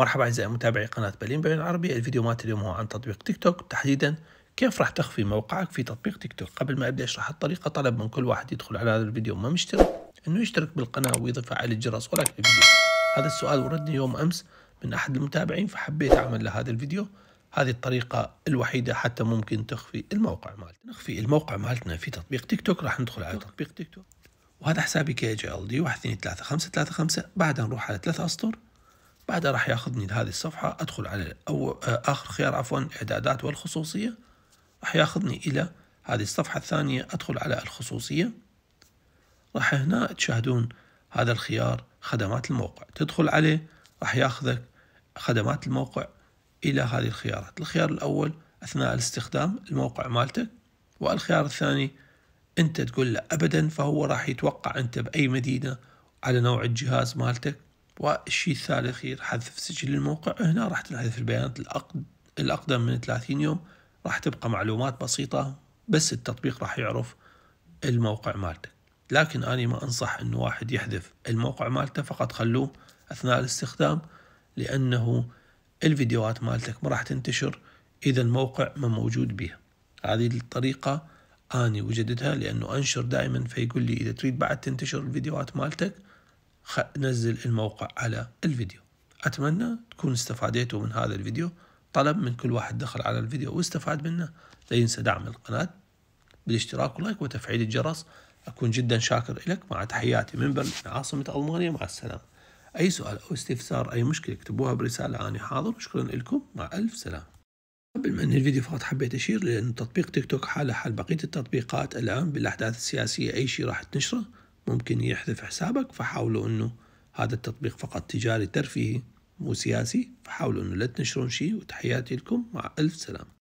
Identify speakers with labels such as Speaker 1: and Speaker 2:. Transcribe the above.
Speaker 1: مرحبا أعزائي متابعي قناة بلين بلين العربي الفيديو مات اليوم هو عن تطبيق تيك توك تحديدا كيف راح تخفي موقعك في تطبيق تيك توك قبل ما أبدأ أشرح الطريقة طلب من كل واحد يدخل على هذا الفيديو ما مشترك أنه يشترك بالقناة ويضيف على الجرس ولايك الفيديو هذا السؤال وردني يوم أمس من أحد المتابعين فحبيت أعمل لهذا الفيديو هذه الطريقة الوحيدة حتى ممكن تخفي الموقع مالتنا نخفي الموقع مالتنا في تطبيق تيك توك راح ندخل على تطبيق تيك توك وهذا حسابي كي جي ال دي 1 2 3 5 3 5 بعدها نروح على ثلاث اسطر بعدها راح ياخذني لهذه الصفحة أدخل على أو آه، آخر خيار عفوا الإعدادات والخصوصية راح ياخذني إلى هذه الصفحة الثانية أدخل على الخصوصية راح هنا تشاهدون هذا الخيار خدمات الموقع تدخل عليه راح ياخذك خدمات الموقع إلى هذه الخيارات الخيار الأول أثناء الاستخدام الموقع مالتك والخيار الثاني أنت تقول له أبدا فهو راح يتوقع أنت بأي مدينة على نوع الجهاز مالتك والشيء الثالث أخير حذف سجل الموقع هنا راح تنحذف البيانات الأقدم من 30 يوم راح تبقى معلومات بسيطة بس التطبيق راح يعرف الموقع مالته لكن أنا ما أنصح أن واحد يحذف الموقع مالته فقط خلوه أثناء الاستخدام لأنه الفيديوهات مالتك ما راح تنتشر إذا الموقع ما موجود بها هذه الطريقة أنا وجدتها لأنه أنشر دائما فيقول لي إذا تريد بعد تنتشر الفيديوهات مالتك نزل الموقع على الفيديو أتمنى تكون استفادتوا من هذا الفيديو طلب من كل واحد دخل على الفيديو واستفاد منه لا ينسى دعم القناة بالاشتراك ولايك وتفعيل الجرس أكون جدا شاكر لك مع تحياتي من برلين عاصمة ألمانيا مع السلامة أي سؤال أو استفسار أي مشكلة اكتبوها برسالة أنا حاضر شكرا لكم مع ألف سلامة قبل ما انهي الفيديو فقط حبيت اشير لان تطبيق تيك توك حاله حال بقيه التطبيقات الان بالاحداث السياسيه اي شيء راح تنشره ممكن يحذف حسابك فحاولوا أنه هذا التطبيق فقط تجاري ترفيهي مو سياسي فحاولوا أنه لا تنشرون شيء وتحياتي لكم مع ألف سلامة